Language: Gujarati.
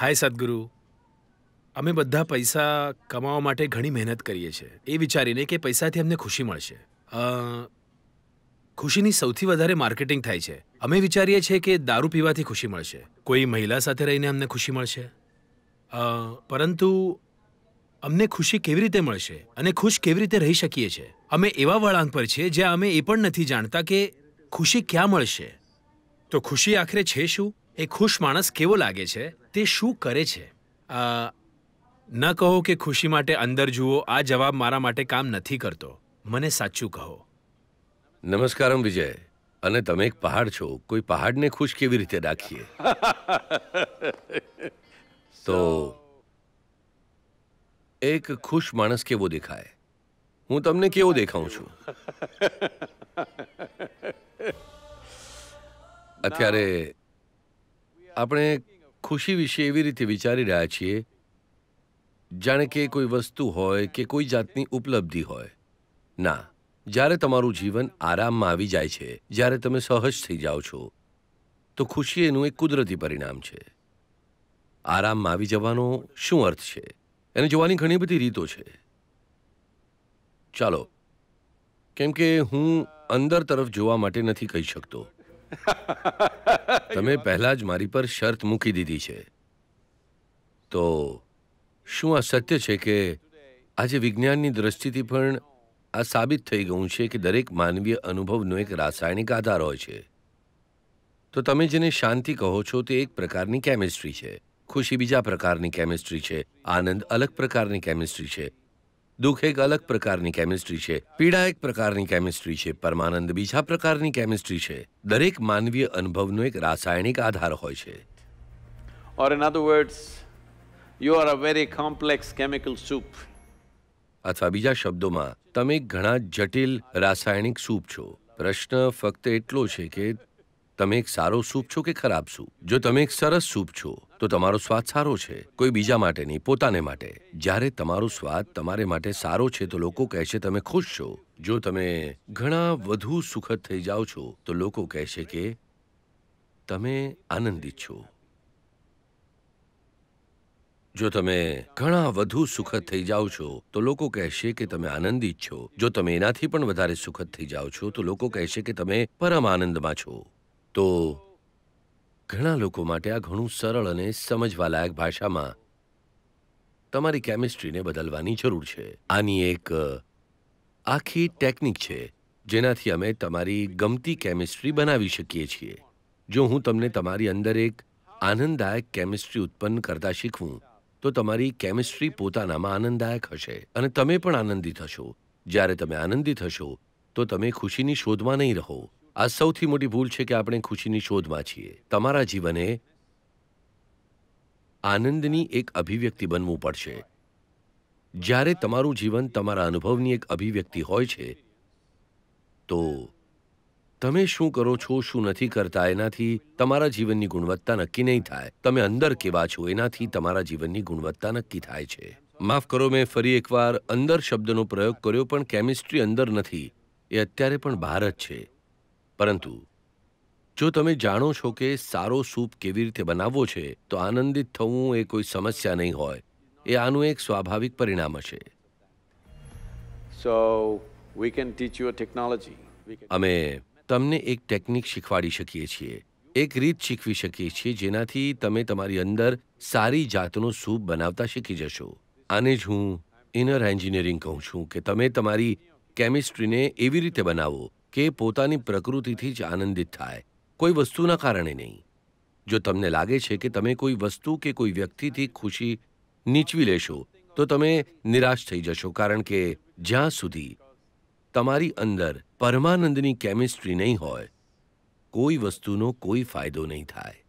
હાય સદગુરુ અમે બધા પૈસા કમાવા માટે ઘણી મહેનત કરીએ છીએ એ વિચારીને કે પૈસાથી અમને ખુશી મળશે ખુશીની સૌથી વધારે માર્કેટિંગ થાય છે અમે વિચારીએ છીએ કે દારૂ પીવાથી ખુશી મળશે કોઈ મહિલા સાથે રહીને અમને ખુશી મળશે પરંતુ અમને ખુશી કેવી રીતે મળશે અને ખુશ કેવી રીતે રહી શકીએ છીએ અમે એવા વળાંક પર છીએ જ્યાં અમે એ પણ નથી જાણતા કે ખુશી ક્યાં મળશે તો ખુશી આખરે છે શું એ ખુશ માણસ કેવો લાગે છે તે શું કરે છે ન કહો કે ખુશી માટે અંદર જુઓ આ જવાબ મારા માટે કામ નથી કરતો મને સાચું કહો નમસ્કાર વિજય અને તમે એક પહાડ છો કોઈ પહાડને ખુશ કેવી રીતે રાખીએ તો એક ખુશ માણસ કેવો દેખાય હું તમને કેવો દેખાઉં છું અત્યારે આપણે ખુશી વિશે એવી રીતે વિચારી રહ્યા છીએ જાણે કે કોઈ વસ્તુ હોય કે કોઈ જાતની ઉપલબ્ધિ હોય ના જ્યારે તમારું જીવન આરામમાં આવી જાય છે જ્યારે તમે સહજ થઈ જાઓ છો તો ખુશી એનું એક કુદરતી પરિણામ છે આરામમાં આવી જવાનો શું અર્થ છે એને જોવાની ઘણી બધી રીતો છે ચાલો કેમ કે હું અંદર તરફ જોવા માટે નથી કહી શકતો તમે પહેલા જ મારી પર શરત મૂકી દીધી છે તો શું આ સત્ય છે કે આજે વિજ્ઞાનની દ્રષ્ટિથી પણ આ સાબિત થઈ ગયું છે કે દરેક માનવીય અનુભવનો એક રાસાયણિક આધાર હોય છે તો તમે જેને શાંતિ કહો છો તે એક પ્રકારની કેમિસ્ટ્રી છે ખુશી બીજા પ્રકારની કેમિસ્ટ્રી છે આનંદ અલગ પ્રકારની કેમિસ્ટ્રી છે દુઃખ એક અલગ પ્રકારની કેમિસ્ટ્રી છે પીડા એક પ્રકારની કેમિસ્ટ્રી છે પરમાનંદ બીજા પ્રકારની કેમિસ્ટ્રી છે દરેક માનવીય અનુભવનો એક રાસાયણિક આધાર હોય છે or in other words you are a very complex chemical soup અથવા બીજા શબ્દોમાં તમે ઘણા જટિલ રાસાયણિક સૂપ છો પ્રશ્ન ફક્ત એટલો છે કે તમે એક સારો સૂપ છો કે ખરાબ સૂપ જો તમે એક સરસ સૂપ છો તો તમારો સ્વાદ સારો છે કોઈ બીજા માટે નહીં પોતાને માટે જ્યારે તમારો સ્વાદ તમારે માટે સારો છે તો લોકો કહેશે તમે ખુશ છો જો તમે ઘણા વધુ સુખદ થઈ જાઓ છો તો લોકો કહે છે કે તમે આનંદિત છો જો તમે ઘણા વધુ સુખદ થઈ જાઓ છો તો લોકો કહેશે કે તમે આનંદિત છો જો તમે એનાથી પણ વધારે સુખદ થઈ જાઓ છો તો લોકો કહેશે કે તમે પરમ આનંદમાં છો તો ઘણા લોકો માટે આ ઘણું સરળ અને સમજવાલાયક ભાષામાં તમારી કેમિસ્ટ્રીને બદલવાની જરૂર છે આની એક આખી ટેકનિક છે જેનાથી અમે તમારી ગમતી કેમિસ્ટ્રી બનાવી શકીએ છીએ જો હું તમને તમારી અંદર એક આનંદદાયક કેમિસ્ટ્રી ઉત્પન્ન કરતા શીખવું તો તમારી કેમિસ્ટ્રી પોતાનામાં આનંદદાયક હશે અને તમે પણ આનંદિત હશો જ્યારે તમે આનંદિત હશો તો તમે ખુશીની શોધમાં નહીં રહો આ સૌથી મોટી ભૂલ છે કે આપણે ખુશીની શોધમાં છીએ તમારા જીવને આનંદની એક અભિવ્યક્તિ બનવું પડશે જ્યારે તમારું જીવન તમારા અનુભવની એક અભિવ્યક્તિ હોય છે તો તમે શું કરો છો શું નથી કરતા એનાથી તમારા જીવનની ગુણવત્તા નક્કી નહીં થાય તમે અંદર કેવા છો એનાથી તમારા જીવનની ગુણવત્તા નક્કી થાય છે માફ કરો મેં ફરી એકવાર અંદર શબ્દનો પ્રયોગ કર્યો પણ કેમિસ્ટ્રી અંદર નથી એ અત્યારે પણ બહાર જ છે પરંતુ જો તમે જાણો છો કે સારો સૂપ કેવી રીતે બનાવવો છે તો આનંદિત થવું એ કોઈ સમસ્યા નહીં હોય એ આનું એક સ્વાભાવિક પરિણામ હશે સો અમે તમને એક ટેકનિક શીખવાડી શકીએ છીએ એક રીત શીખવી શકીએ છીએ જેનાથી તમે તમારી અંદર સારી જાતનો સૂપ બનાવતા શીખી જશો આને જ હું ઇનર એન્જિનિયરિંગ કહું છું કે તમે તમારી કેમિસ્ટ્રીને એવી રીતે બનાવો કે પોતાની પ્રકૃતિથી જ આનંદિત થાય કોઈ વસ્તુના કારણે નહીં જો તમને લાગે છે કે તમે કોઈ વસ્તુ કે કોઈ વ્યક્તિથી ખુશી નીચવી લેશો તો તમે નિરાશ થઈ જશો કારણ કે જ્યાં સુધી તમારી અંદર પરમાનંદની કેમિસ્ટ્રી નહીં હોય કોઈ વસ્તુનો કોઈ ફાયદો નહીં થાય